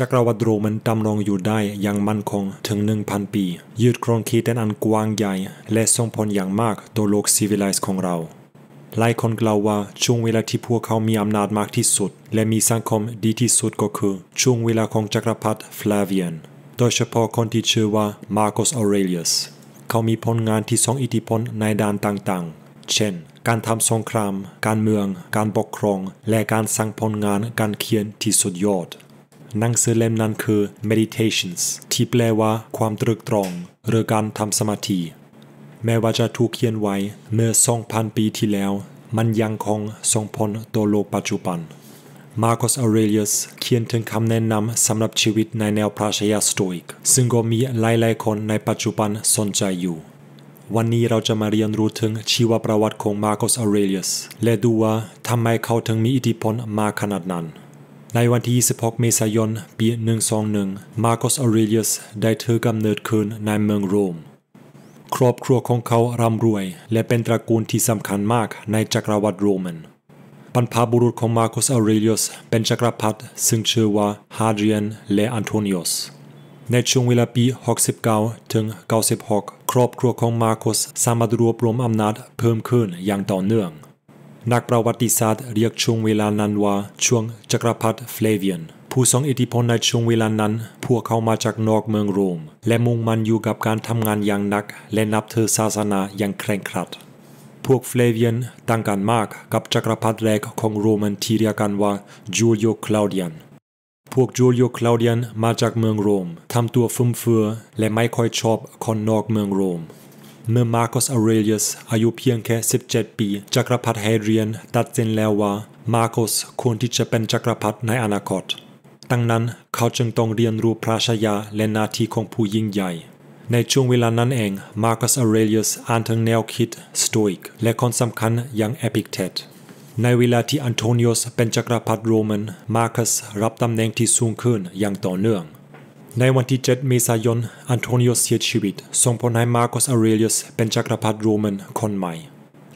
จักรวรรดิโรมันดำรงอยู่ได้อย่างมั่นคงถึง 1,000 ปี ยืดครองขีนอันกว้างใหญ่และส่งผลอย่างมากต่อโลกซีวิไลซ์ของเราหลายคนกล่าวว่าช่วงเวลาที่พวกเขามีอำนาจมากที่สุดและมีสังคมดีที่สุดก็คือช่วงเวลาของจักรพรรดิฟลาเวียน โดยเฉพาะคนที่ชื่อว่ามาร์โกสออเรเลียสเขามีผลงานที่ทรงอิทธิพลในด้านต่างๆ เช่น การทำสงคราม การเมือง การปกครองและการสร้างผลงานการเขียนที่สุดยอดหนังสือเล่มนั้นคือ Meditations ที่แปลว่าความตรึกตรอง หรือการทำสมาธิ แม้ว่าจะถูกเขียนไว้เมื่อ 2,000 ปีที่แล้ว มันยังคงส่งผลต่อโลกปัจจุบัน Marcus Aurelius เขียนถึงคำแนะนำสำหรับชีวิตในแนวปราชญาสโตอิกซึ่งก็มีหลายๆคนในปัจจุบันสนใจอยู่ วันนี้เราจะมาเรียนรู้ถึงชีวประวัติของมาร์กอสอเรเลียสและดูว่าทำไมเขาถึงมีอิทธิพลมากขนาดนั้นในวันที่ 26 เมษายนปี 121 มาร์กอสออเรเลียสได้ถือกำเนิดขึ้นในเมืองโรม ครอบครัวของเขาร่ำรวย และเป็นตระกูลที่สำคัญมากในจักรวรรดิโรมันบรรพบุรุษของมาร์กอสออเรเลียสเป็นจักรพรรดิซึ่งชื่อว่าฮาเดรียนและอันโทนิอส ในช่วงเวลาปี 69ถึง96ครอบครัวของมาร์กอสสามารถรวบรวมอำนาจเพิ่มขึ้นอย่างต่อเนื่องนักประวัติศาสตร์เรียกช่วงเวลานั้นว่าช่วงจักรพรรดิเฟลเวียนผู้ทรงอิทธิพลในช่วงเวลานั้นพวกเขามาจากนอกเมืองโรมและมุ่งมั่นอยู่กับการทำงานอย่างหนักและนับถือศาสนาอย่างเคร่งครัดพวกเฟลเวียนต่างกันมากกับจักรพรรดิแรกของโรมันที่เรียกกันว่าจูเลียคลาวเดียนพวกจูเลียคลาวเดียนมาจากเมืองโรมทำตัวฟุ่มเฟือยและไม่ค่อยชอบคนนอกเมืองโรมเมื่อมาร์คอสอาเรเลียสอายุเพียงแค่ 17 ปี จักรพรรดิเฮเดรียน ตัดสินแล้วว่า มาร์คอสควรที่จะเป็นจักรพรรดิในอนาคตดังนั้นเขาจึงต้องเรียนรู้พระชายาและหน้าที่ของผู้ยิ่งใหญ่ ในช่วงเวลานั้นเองมาร์คอสอาเรเลียสอ่านถึงแนวคิด สโตอิกและคนสำคัญอย่างเอพิกเทต ในเวลาที่อันโตนิอสเป็นจักรพรรดิโรมันมาร์คัสรับตำแหน่งที่สูงขึ้นอย่างต่อเนื่องในวันที่7เมษายนอันโทนิโอเสียชีวิตส่งผลให้มาร์กอสอาเรเลียสเป็นจักรพรรดิโรมันคนใหม่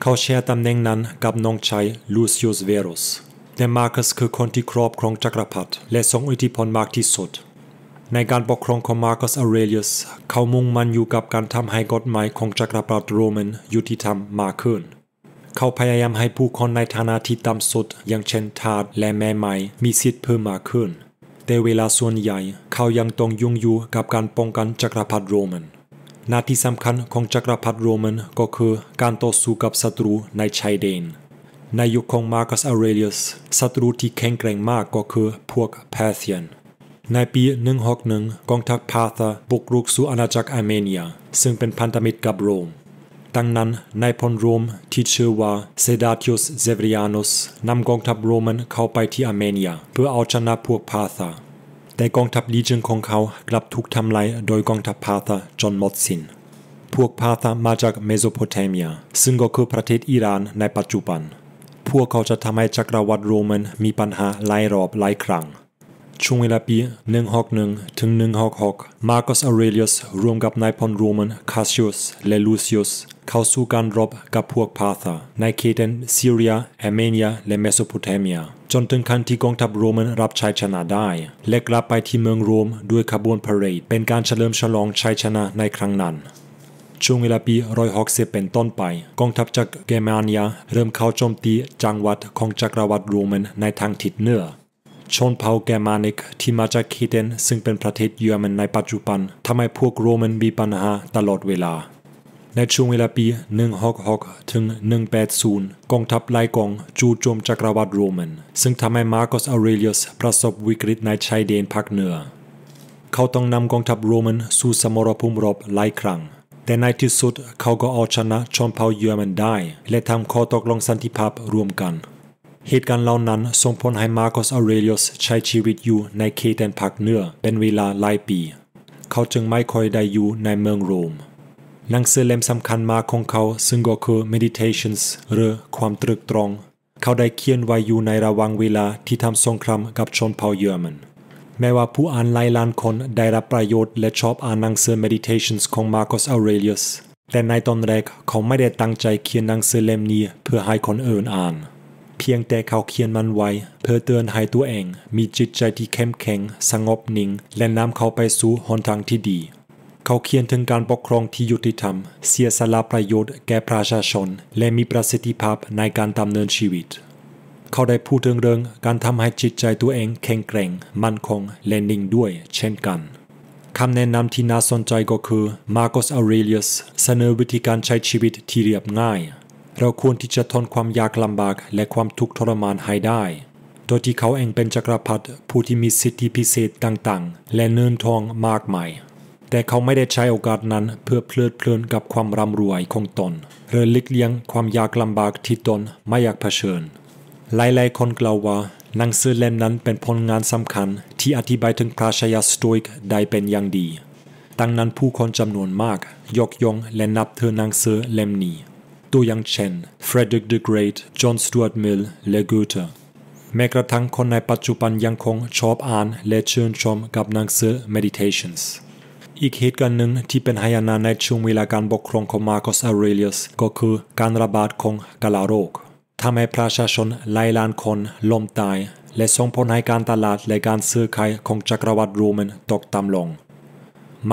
เขาแชร์ตำแหน่งนั้นกับน้องชายลูซิอุสเวรุสแต่มาร์กัสคือคนที่ครอบครองจักรพรรดิและทรงอิทธิพลมากที่สุด ในการปกครองของมาร์กัสอาเรเลียสเขามุ่งมั่นอยู่กับการทำให้กฎหมายของจักรพรรดิโรมันยุติธรรมมากขึ้นเขาพยายามให้ผู้คนในฐานะที่ต่ำสุดอย่างเช่นทาสและแม่ไม้มีสิทธิ์เพิ่มมากขึ้นแต่เวลาส่วนใหญ่เขายังต้องยุ่งอยู่กับการป้องกันจักรพรรดิโรมันหน้าที่สำคัญของจักรพรรดิโรมันก็คือการต่อสู้กับศัตรูในชายแดนในยุคของมาร์คัสอาเรเลียสศัตรูที่แข็งแกร่งมากก็คือพวกแพร์เซียนในปี161กองทัพพาธาบุกรุกสู่อาณาจักรอาร์เมเนียซึ่งเป็นพันธมิตรกับโรมดังนั้นนายพลโรมที่ชื่อว่าเซดาติอุสเซเวียนุสนำกองทัพโรมันเข้าไปที่อาร์เมเนียเพื่อเอาชนะพวกพาธาแต่กองทัพลีเจนของเขากลับถูกทำลายโดยกองทัพพาธาจนหมดสิน้นพวกพาธามาจากเมโสโปเตเมียซึ่งก็คือประเทศอิหร่านในปัจจุบัน พวกเขาจะทำให้จักรวรรดิโรมันมีปัญหาหลายรอบหลายครั้งช่วงเวลาปี161ถึง166มาร์กัสอาเรเลียสรวมกับนายพลโรมัน คาสิอุสและลูซิอุสเข้าสู่การรบกับพวกพาธาในเขตนซีเรียแอเมเนีย และเมโสโปเตเมีย จนถึงขั้นที่กองทัพโรมันรับชัยชนะได้ และกลับไปที่เมืองโรมด้วยขบวนพาเรดเป็นการเฉลิมฉลองชัยชนะในครั้งนั้น ช่วงเวลาปีร้อยหกสิบเป็นต้นไป กองทัพจากเกมานีย เริ่มเข้าโจมตีจังหวัดของจักรวรรดิโรมันในทางทิศเหนือชนเผ่าแกมานิกที่มาจากคีเดนซึ่งเป็นประเทศเยอรมันในปัจจุบันทำให้พวกโรมันมีปัญหาตลอดเวลา ในช่วงเวลาปี 166ถึง180 กองทัพไลกองจู่โจมจักรวรรดิโรมันซึ่งทำให้มาร์กัสอาเรเลียสประสบวิกฤตในชายแดนภาคเหนือ เขาต้องนำกองทัพโรมันสู่สมรภูมิรบหลายครั้งแต่ในที่สุดเขาก็เอาชนะชนเผ่าเยอรมันได้และทำข้อตกลงสันติภาพร่วมกันเหตุการณ์เหล่านั้นส่งผลให้มาร์กอสอาเรเลียสใช้ชีวิตอยู่ในเขตแดนภาคเหนือเป็นเวลาหลายปี เขาจึงไม่ค่อยได้อยู่ในเมืองโรมหนังสือเล่มสำคัญมากของเขาซึ่งก็คือ Meditations หรือความตรึกตรอง เขาได้เขียนไว้อยู่ในระหว่างเวลาที่ทำสงครามกับชนเผ่าเยอรมันแม้ว่าผู้อ่านหลายล้านคนได้รับประโยชน์และชอบอ่านหนังสือ Meditations ของมาร์ก u สอเรเลียสแต่ในตอนแรกเขาไม่ได้ตั้งใจเขียนหนังสือเล่มนี้เพื่อให้คนอื่นอ่านเพียงแต่เขาเขียนมันไว้เพื่อเตือนให้ตัวเองมีจิตใจที่เข้มแข็ง สงบนิ่งและนำเขาไปสู่หนทางที่ดี เขาเขียนถึงการปกครองที่ยุติธรรม เสียสละประโยชน์แก่ประชาชน และมีประสิทธิภาพในการดำเนินชีวิตเขาได้พูดถึงเรื่องการทำให้จิตใจตัวเองแข็งแกร่ง มั่นคงและนิ่งด้วยเช่นกันคำแนะนำที่น่าสนใจก็คือมาร์กัสอเรเลียสเสนอวิธีการใช้ชีวิตที่เรียบง่ายเราควรที่จะทนความยากลำบากและความทุกข์ทรมานให้ได้ โดยที่เขาเองเป็นจักรพรรดิผู้ที่มีสิทธิพิเศษต่างๆ และเนินทองมากมายแต่เขาไม่ได้ใช้โอกาสนั้นเพื่อเพลิดเพลินกับความร่ำรวยของตนหรือลิกเลี้ยงความยากลำบากที่ตนไม่อยากเผชิญ หลายๆคนกล่าวว่าหนังสือเล่มนั้นเป็นผลงานสำคัญ ที่อธิบายถึงปราชยาสโตอิกได้เป็นอย่างดี ดังนั้นผู้คนจำนวนมาก ยกย่องและนับถือหนังสือเล่มนี้ตัวยังเชน Frederick the Great John Stuart Mill และกูเตอร์แม้กระทั่งคนในปัจจุบันยังคงชอบอ่านและเชื่ชมกับหนังสือ Meditations อีกเหตุการณ์หนึ่งที่เป็นหายนะในช่วงเวลาการปกครองของมาร์คอสอาเรเลียสก็คือการระบาดของกาลาโรคทำให้ประชาชนหลายล้านคนล้มตาย และส่งผลให้การตลาดและการซื้อขายของจักรวรรดิโรมันตกต่ำลง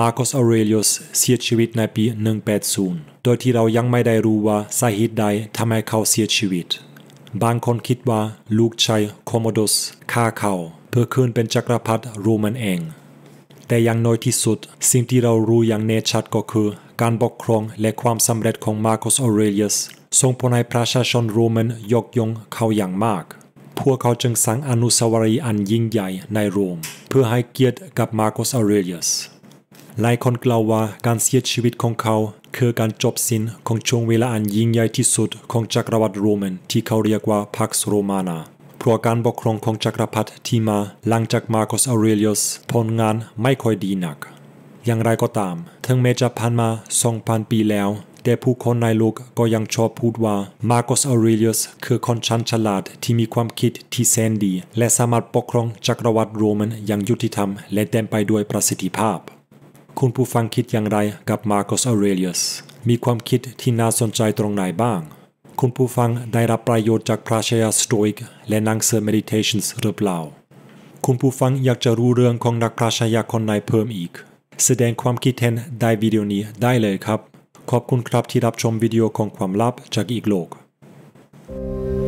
มาร์กอสอเรเลียสเสียชีวิตในปี180โดยที่เรายังไม่ได้รู้ว่าสาเหตุใดทำให้เขาเสียชีวิต บางคนคิดว่าลูกชายคอมโมดสฆ่าเขาเพื่อคืนเป็นจักรพรรดิโรมันเอง แต่อย่างน้อยที่สุดสิ่งที่เรารู้อย่างแน่ชัดก็คือการปกครองและความสำเร็จของมาร์กอสอเรเลียสส่งผลให้ประชาชนโรมันยกย่องเขาอย่างมาก พวกเขาจึงสร้างอนุสาวรีย์อันยิ่งใหญ่ในโรมเพื่อให้เกียรติกับมาร์กอสอเรเลียสหลายคนกล่าวว่าการเสียชีวิตของเขาคือการจบสิ้นของช่วงเวลาอันยิ่งใหญ่ที่สุดของจักรวรรดิโรมันที่เขาเรียกว่าพักโรมานาเพราะการปกครองของจักรพรรดิที่มา หลังจากมาร์กอสอเรเลียสผลงานไม่ค่อยดีนัก อย่างไรก็ตาม ถึงแม้จะผ่านมา2,000ปีแล้ว แต่ผู้คนในโลกก็ยังชอบพูดว่ามาร์กอสอเรเลียสคือคนชั้นฉลาดที่มีความคิดที่แสนดีและสามารถปกครองจักรวรรดิโรมันอย่างยุติธรรมและเต็มไปด้วยประสิทธิภาพคุณผู้ฟังคิดอย่างไรกับมาร์คอสอเรเลียสมีความคิดที่น่าสนใจตรงไหนบ้าง คุณผู้ฟังได้รับประโยชน์จากพระชยาสโตอิกและนังเสือเมดิเทชันส์หรือเปล่า คุณผู้ฟังอยากจะรู้เรื่องของนักพระชยาคนไหนเพิ่มอีก แสดงความคิดเห็นได้วิดีโอนี้ได้เลยครับ ขอบคุณครับที่รับชมวิดีโอของความลับจากอีกโลก thank you